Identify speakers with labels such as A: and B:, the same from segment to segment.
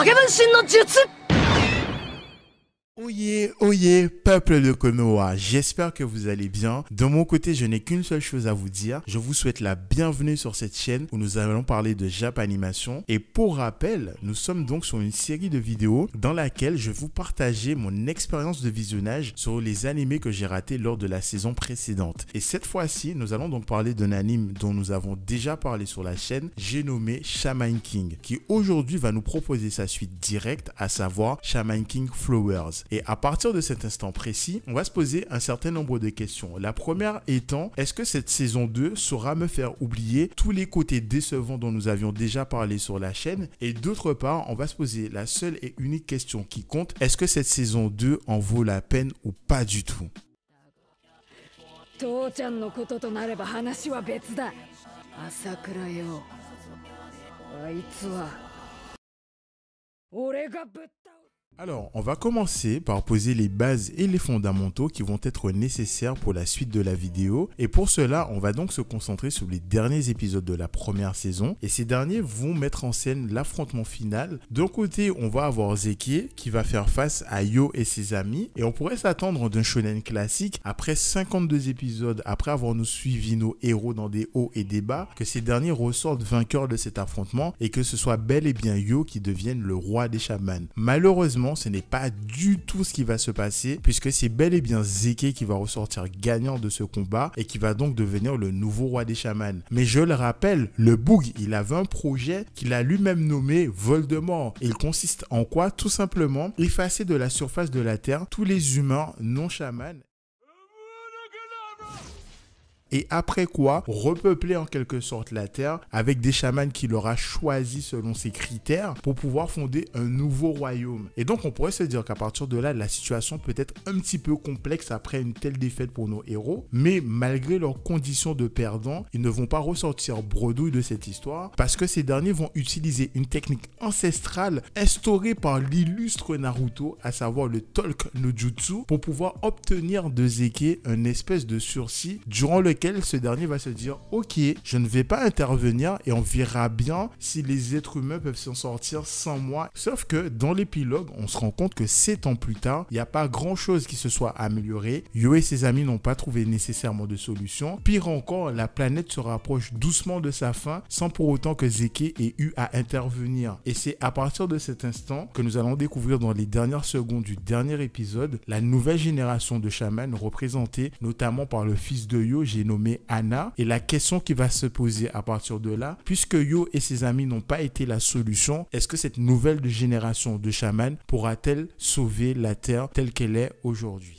A: 影分身の術
B: Oyez, oyez, peuple de Konoha, j'espère que vous allez bien. De mon côté, je n'ai qu'une seule chose à vous dire. Je vous souhaite la bienvenue sur cette chaîne où nous allons parler de Jap Animation. Et pour rappel, nous sommes donc sur une série de vidéos dans laquelle je vais vous partager mon expérience de visionnage sur les animés que j'ai ratés lors de la saison précédente. Et cette fois-ci, nous allons donc parler d'un anime dont nous avons déjà parlé sur la chaîne, j'ai nommé Shaman King, qui aujourd'hui va nous proposer sa suite directe, à savoir Shaman King Flowers. Et à partir de cet instant précis, on va se poser un certain nombre de questions. La première étant, est-ce que cette saison 2 saura me faire oublier tous les côtés décevants dont nous avions déjà parlé sur la chaîne Et d'autre part, on va se poser la seule et unique question qui compte, est-ce que cette saison 2 en vaut la peine ou pas du tout alors, on va commencer par poser les bases et les fondamentaux qui vont être nécessaires pour la suite de la vidéo. Et pour cela, on va donc se concentrer sur les derniers épisodes de la première saison. Et ces derniers vont mettre en scène l'affrontement final. D'un côté, on va avoir Zeke qui va faire face à Yo et ses amis. Et on pourrait s'attendre d'un shonen classique, après 52 épisodes, après avoir nous suivi nos héros dans des hauts et des bas, que ces derniers ressortent vainqueurs de cet affrontement et que ce soit bel et bien Yo qui devienne le roi des chamans. Malheureusement, ce n'est pas du tout ce qui va se passer, puisque c'est bel et bien Zeke qui va ressortir gagnant de ce combat et qui va donc devenir le nouveau roi des chamans. Mais je le rappelle, le Boog, il avait un projet qu'il a lui-même nommé Voldemort. Il consiste en quoi Tout simplement, effacer de la surface de la Terre tous les humains non chamans et après quoi repeupler en quelque sorte la terre avec des chamans qu'il aura choisi selon ses critères pour pouvoir fonder un nouveau royaume. Et donc on pourrait se dire qu'à partir de là, la situation peut être un petit peu complexe après une telle défaite pour nos héros, mais malgré leurs conditions de perdants, ils ne vont pas ressortir bredouille de cette histoire parce que ces derniers vont utiliser une technique ancestrale instaurée par l'illustre Naruto, à savoir le Tolk no Jutsu, pour pouvoir obtenir de Zeke un espèce de sursis durant lequel ce dernier va se dire Ok, je ne vais pas intervenir et on verra bien si les êtres humains peuvent s'en sortir sans moi. Sauf que dans l'épilogue, on se rend compte que 7 ans plus tard, il n'y a pas grand chose qui se soit amélioré. Yo et ses amis n'ont pas trouvé nécessairement de solution. Pire encore, la planète se rapproche doucement de sa fin sans pour autant que Zeke ait eu à intervenir. Et c'est à partir de cet instant que nous allons découvrir dans les dernières secondes du dernier épisode la nouvelle génération de chamans représentée notamment par le fils de Yo, Geno Anna. Et la question qui va se poser à partir de là, puisque Yo et ses amis n'ont pas été la solution, est-ce que cette nouvelle génération de chamans pourra-t-elle sauver la Terre telle qu'elle est aujourd'hui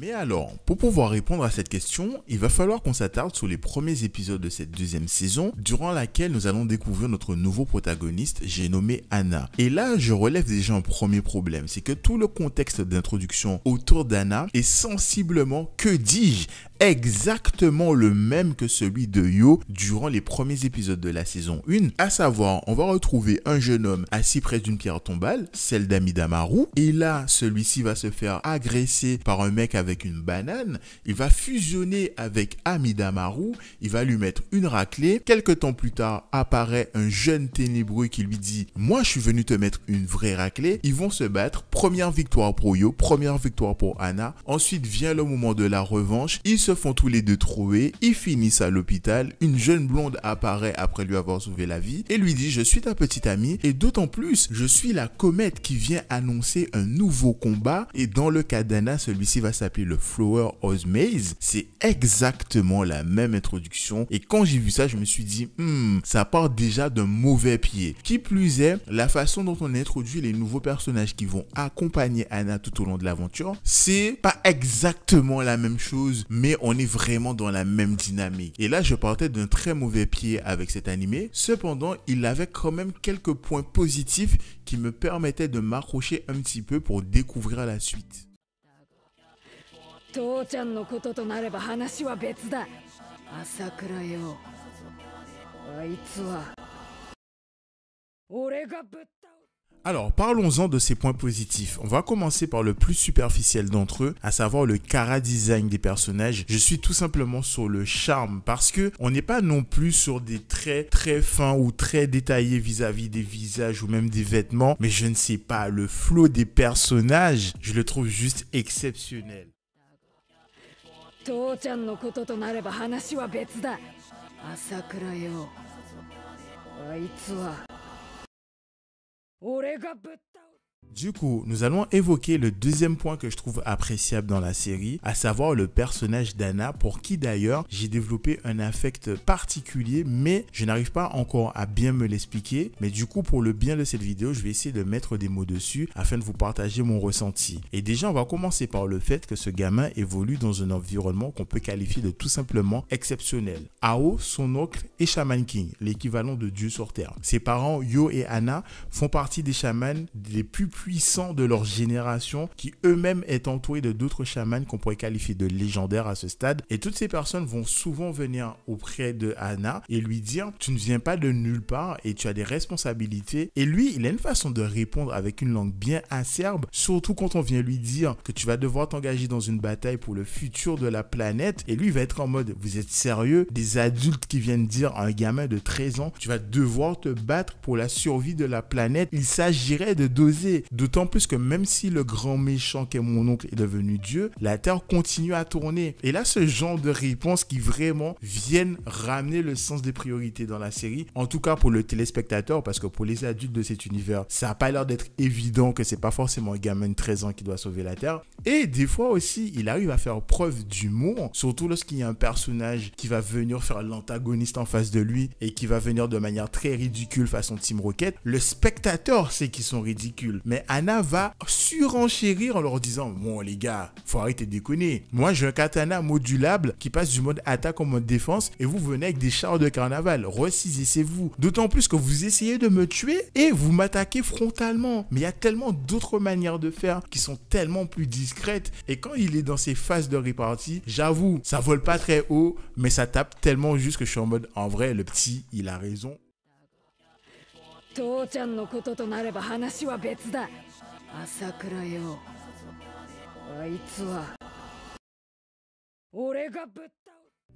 B: mais alors, pour pouvoir répondre à cette question, il va falloir qu'on s'attarde sur les premiers épisodes de cette deuxième saison, durant laquelle nous allons découvrir notre nouveau protagoniste, j'ai nommé Anna. Et là, je relève déjà un premier problème, c'est que tout le contexte d'introduction autour d'Anna est sensiblement, que dis-je, exactement le même que celui de Yo durant les premiers épisodes de la saison 1, à savoir, on va retrouver un jeune homme assis près d'une pierre tombale, celle d'Amidamaru, et là, celui-ci va se faire agresser par un mec avec une banane, il va fusionner avec Amidamaru, il va lui mettre une raclée. Quelques temps plus tard, apparaît un jeune ténébreux qui lui dit « Moi, je suis venu te mettre une vraie raclée ». Ils vont se battre. Première victoire pour Yo, première victoire pour Anna. Ensuite vient le moment de la revanche. Ils se font tous les deux trouver. Ils finissent à l'hôpital. Une jeune blonde apparaît après lui avoir sauvé la vie et lui dit « Je suis ta petite amie et d'autant plus, je suis la comète qui vient annoncer un nouveau combat et dans le cas d'Anna, celui-ci va s'appeler le Flower Oz Maze, c'est exactement la même introduction. Et quand j'ai vu ça, je me suis dit, hmm, ça part déjà d'un mauvais pied. Qui plus est, la façon dont on introduit les nouveaux personnages qui vont accompagner Anna tout au long de l'aventure, c'est pas exactement la même chose, mais on est vraiment dans la même dynamique. Et là, je partais d'un très mauvais pied avec cet animé. Cependant, il avait quand même quelques points positifs qui me permettaient de m'accrocher un petit peu pour découvrir la suite. Alors, parlons-en de ces points positifs. On va commencer par le plus superficiel d'entre eux, à savoir le cara design des personnages. Je suis tout simplement sur le charme parce que on n'est pas non plus sur des traits très fins ou très détaillés vis-à-vis -vis des visages ou même des vêtements, mais je ne sais pas, le flot des personnages, je le trouve juste exceptionnel.
A: 父ちゃんのこととなれば話は別だ朝倉よあいつは俺がぶっ倒
B: Du coup, nous allons évoquer le deuxième point que je trouve appréciable dans la série, à savoir le personnage d'Anna, pour qui d'ailleurs j'ai développé un affect particulier, mais je n'arrive pas encore à bien me l'expliquer. Mais du coup, pour le bien de cette vidéo, je vais essayer de mettre des mots dessus afin de vous partager mon ressenti. Et déjà, on va commencer par le fait que ce gamin évolue dans un environnement qu'on peut qualifier de tout simplement exceptionnel. Ao, son oncle, est Shaman King, l'équivalent de Dieu sur Terre. Ses parents, Yo et Anna, font partie des chamans les plus puissant de leur génération qui eux-mêmes est entouré de d'autres chamans qu'on pourrait qualifier de légendaires à ce stade. Et toutes ces personnes vont souvent venir auprès de Anna et lui dire tu ne viens pas de nulle part et tu as des responsabilités. Et lui, il a une façon de répondre avec une langue bien acerbe, surtout quand on vient lui dire que tu vas devoir t'engager dans une bataille pour le futur de la planète. Et lui va être en mode vous êtes sérieux Des adultes qui viennent dire à un gamin de 13 ans tu vas devoir te battre pour la survie de la planète. Il s'agirait de doser. D'autant plus que même si le grand méchant qui est mon oncle est devenu Dieu, la terre continue à tourner. Et là, ce genre de réponses qui vraiment viennent ramener le sens des priorités dans la série, en tout cas pour le téléspectateur, parce que pour les adultes de cet univers, ça n'a pas l'air d'être évident que c'est pas forcément un gamin de 13 ans qui doit sauver la terre. Et des fois aussi, il arrive à faire preuve d'humour, surtout lorsqu'il y a un personnage qui va venir faire l'antagoniste en face de lui et qui va venir de manière très ridicule façon Team Rocket. Le spectateur sait qu'ils sont ridicules, mais mais Anna va surenchérir en leur disant Bon, les gars, faut arrêter de déconner. Moi, j'ai un katana modulable qui passe du mode attaque au mode défense et vous venez avec des chars de carnaval. Ressaisissez-vous. D'autant plus que vous essayez de me tuer et vous m'attaquez frontalement. Mais il y a tellement d'autres manières de faire qui sont tellement plus discrètes. Et quand il est dans ses phases de répartie, j'avoue, ça vole pas très haut, mais ça tape tellement juste que je suis en mode En vrai, le petit, il a raison.
A: 父ちゃんのこととなれば話は別だ朝倉よあいつは俺がぶった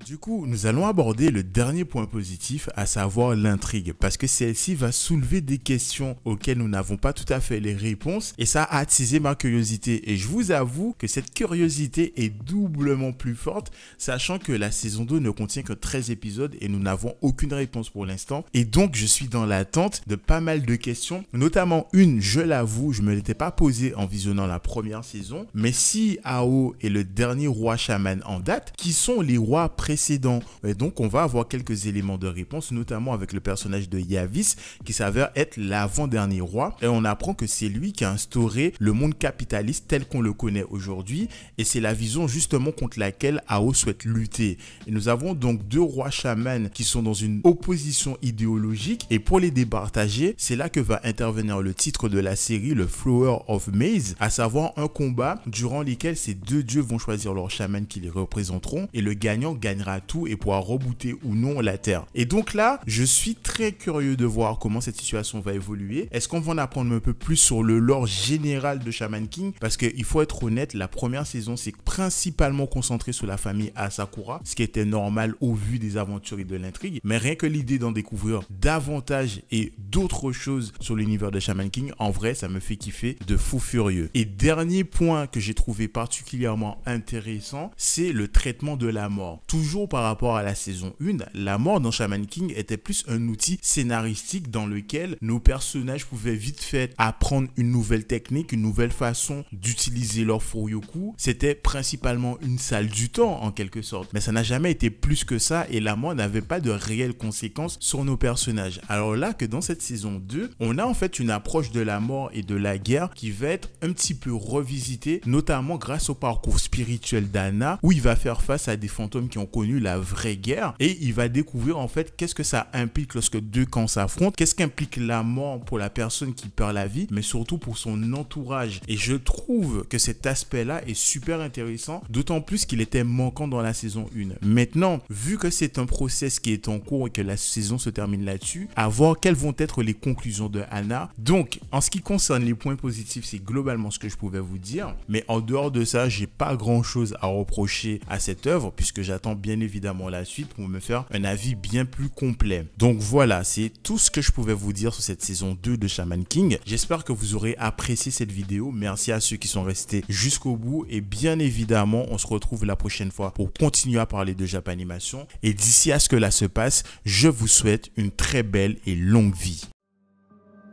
B: Du coup, nous allons aborder le dernier point positif, à savoir l'intrigue, parce que celle-ci va soulever des questions auxquelles nous n'avons pas tout à fait les réponses, et ça a attisé ma curiosité. Et je vous avoue que cette curiosité est doublement plus forte, sachant que la saison 2 ne contient que 13 épisodes et nous n'avons aucune réponse pour l'instant. Et donc, je suis dans l'attente de pas mal de questions, notamment une, je l'avoue, je me l'étais pas posée en visionnant la première saison, mais si Ao est le dernier roi chaman en date, qui sont les rois précédents? précédent. Et donc, on va avoir quelques éléments de réponse, notamment avec le personnage de Yavis, qui s'avère être l'avant-dernier roi. Et on apprend que c'est lui qui a instauré le monde capitaliste tel qu'on le connaît aujourd'hui. Et c'est la vision justement contre laquelle Ao souhaite lutter. Et nous avons donc deux rois chamans qui sont dans une opposition idéologique. Et pour les départager, c'est là que va intervenir le titre de la série, le Flower of Maze, à savoir un combat durant lequel ces deux dieux vont choisir leur chaman qui les représenteront. Et le gagnant gagne à tout et pouvoir rebooter ou non la Terre. Et donc là, je suis très curieux de voir comment cette situation va évoluer. Est-ce qu'on va en apprendre un peu plus sur le lore général de Shaman King Parce qu'il faut être honnête, la première saison s'est principalement concentrée sur la famille Asakura, ce qui était normal au vu des aventures et de l'intrigue. Mais rien que l'idée d'en découvrir davantage et d'autres choses sur l'univers de Shaman King, en vrai, ça me fait kiffer de fou furieux. Et dernier point que j'ai trouvé particulièrement intéressant, c'est le traitement de la mort. Tout toujours par rapport à la saison 1, la mort dans Shaman King était plus un outil scénaristique dans lequel nos personnages pouvaient vite fait apprendre une nouvelle technique, une nouvelle façon d'utiliser leur Furyoku. C'était principalement une salle du temps en quelque sorte. Mais ça n'a jamais été plus que ça et la mort n'avait pas de réelles conséquences sur nos personnages. Alors là que dans cette saison 2, on a en fait une approche de la mort et de la guerre qui va être un petit peu revisitée, notamment grâce au parcours spirituel d'Anna où il va faire face à des fantômes qui ont connu la vraie guerre et il va découvrir en fait qu'est-ce que ça implique lorsque deux camps s'affrontent, qu'est-ce qu'implique la mort pour la personne qui perd la vie, mais surtout pour son entourage. Et je trouve que cet aspect-là est super intéressant, d'autant plus qu'il était manquant dans la saison 1. Maintenant, vu que c'est un process qui est en cours et que la saison se termine là-dessus, à voir quelles vont être les conclusions de Anna. Donc, en ce qui concerne les points positifs, c'est globalement ce que je pouvais vous dire, mais en dehors de ça, j'ai pas grand-chose à reprocher à cette œuvre puisque j'attends bien évidemment la suite pour me faire un avis bien plus complet. Donc voilà, c'est tout ce que je pouvais vous dire sur cette saison 2 de Shaman King. J'espère que vous aurez apprécié cette vidéo. Merci à ceux qui sont restés jusqu'au bout et bien évidemment, on se retrouve la prochaine fois pour continuer à parler de Japanimation. Et d'ici à ce que là se passe, je vous souhaite une très belle et longue vie.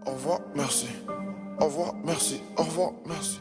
B: Au revoir, merci. Au revoir, merci. Au revoir, merci.